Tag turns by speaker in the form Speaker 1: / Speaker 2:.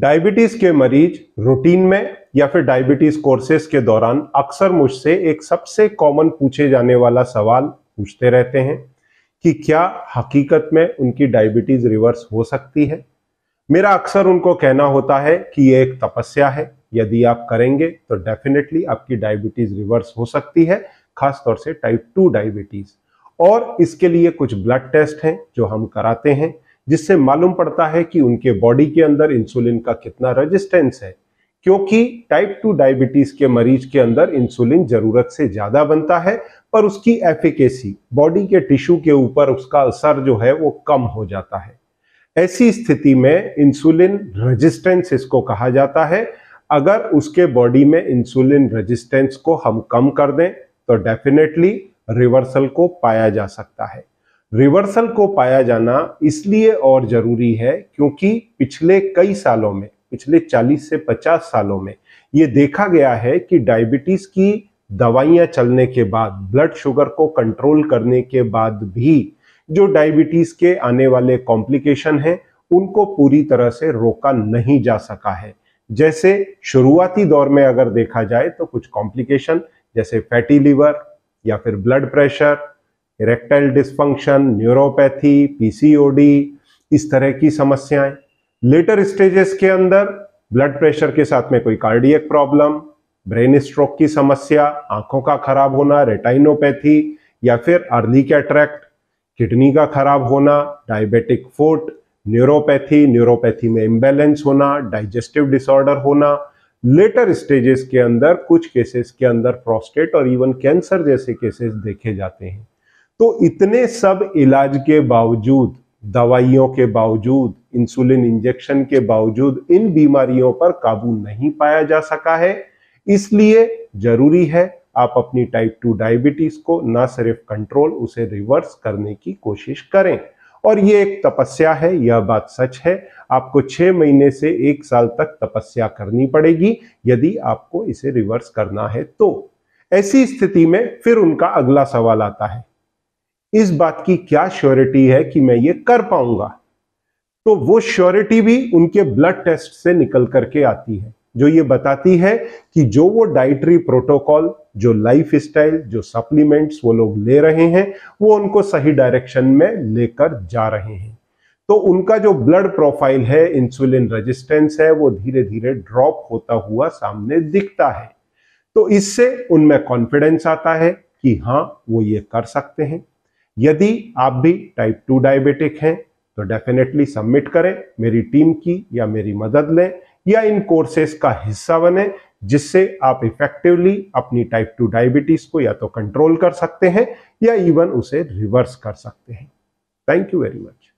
Speaker 1: diabetes के मरीज routine में या फिर डायबिटीज कोर्सेज के दौरान अक्सर मुझसे एक सबसे कॉमन पूछे जाने वाला सवाल पूछते रहते हैं कि क्या हकीकत में उनकी डायबिटीज रिवर्स हो सकती है मेरा अक्सर उनको कहना होता है कि ये एक तपस्या है यदि आप करेंगे तो डेफिनेटली आपकी डायबिटीज रिवर्स हो सकती है खासतौर से टाइप टू डायबिटीज और इसके लिए कुछ ब्लड टेस्ट हैं जो हम कराते हैं जिससे मालूम पड़ता है कि उनके बॉडी के अंदर इंसुलिन का कितना रेजिस्टेंस है क्योंकि टाइप टू डायबिटीज के मरीज के अंदर इंसुलिन जरूरत से ज्यादा बनता है पर उसकी एफिकेसी बॉडी के टिश्यू के ऊपर उसका असर जो है वो कम हो जाता है ऐसी स्थिति में इंसुलिन रेजिस्टेंस इसको कहा जाता है अगर उसके बॉडी में इंसुलिन रेजिस्टेंस को हम कम कर दें तो डेफिनेटली रिवर्सल को पाया जा सकता है रिवर्सल को पाया जाना इसलिए और जरूरी है क्योंकि पिछले कई सालों में पिछले 40 से 50 सालों में ये देखा गया है कि डायबिटीज की दवाइयाँ चलने के बाद ब्लड शुगर को कंट्रोल करने के बाद भी जो डायबिटीज के आने वाले कॉम्प्लिकेशन हैं उनको पूरी तरह से रोका नहीं जा सका है जैसे शुरुआती दौर में अगर देखा जाए तो कुछ कॉम्प्लिकेशन जैसे फैटी लिवर या फिर blood pressure erectile dysfunction neuropathy PCOD इस तरह की समस्याएं लेटर स्टेजेस के अंदर ब्लड प्रेशर के साथ में कोई कार्डियक प्रॉब्लम ब्रेन स्ट्रोक की समस्या आंखों का खराब होना रेटाइनोपैथी या फिर अर्ली कैट्रैक्ट किडनी का खराब होना डायबिटिक फूट न्यूरोपैथी न्यूरोपैथी में इम्बेलेंस होना डाइजेस्टिव डिसऑर्डर होना लेटर स्टेजेस के अंदर कुछ केसेस के अंदर प्रोस्टेट और इवन कैंसर जैसे केसेस देखे जाते हैं तो इतने सब इलाज के बावजूद दवाइयों के बावजूद इंसुलिन इंजेक्शन के बावजूद इन बीमारियों पर काबू नहीं पाया जा सका है इसलिए जरूरी है आप अपनी टाइप टू डायबिटीज को ना सिर्फ कंट्रोल उसे रिवर्स करने की कोशिश करें और ये एक तपस्या है यह बात सच है आपको छह महीने से एक साल तक तपस्या करनी पड़ेगी यदि आपको इसे रिवर्स करना है तो ऐसी स्थिति में फिर उनका अगला सवाल आता है इस बात की क्या श्योरिटी है कि मैं ये कर पाऊंगा तो वो श्योरिटी भी उनके ब्लड टेस्ट से निकल करके आती है जो ये बताती है कि जो वो डाइटरी प्रोटोकॉल जो लाइफ स्टाइल जो सप्लीमेंट्स वो लोग ले रहे हैं वो उनको सही डायरेक्शन में लेकर जा रहे हैं तो उनका जो ब्लड प्रोफाइल है इंसुलिन रेजिस्टेंस है वो धीरे धीरे ड्रॉप होता हुआ सामने दिखता है तो इससे उनमें कॉन्फिडेंस आता है कि हाँ वो ये कर सकते हैं यदि आप भी टाइप टू डायबिटिक हैं तो डेफिनेटली सबमिट करें मेरी टीम की या मेरी मदद लें या इन कोर्सेज का हिस्सा बने जिससे आप इफेक्टिवली अपनी टाइप टू डायबिटीज को या तो कंट्रोल कर सकते हैं या इवन उसे रिवर्स कर सकते हैं थैंक यू वेरी मच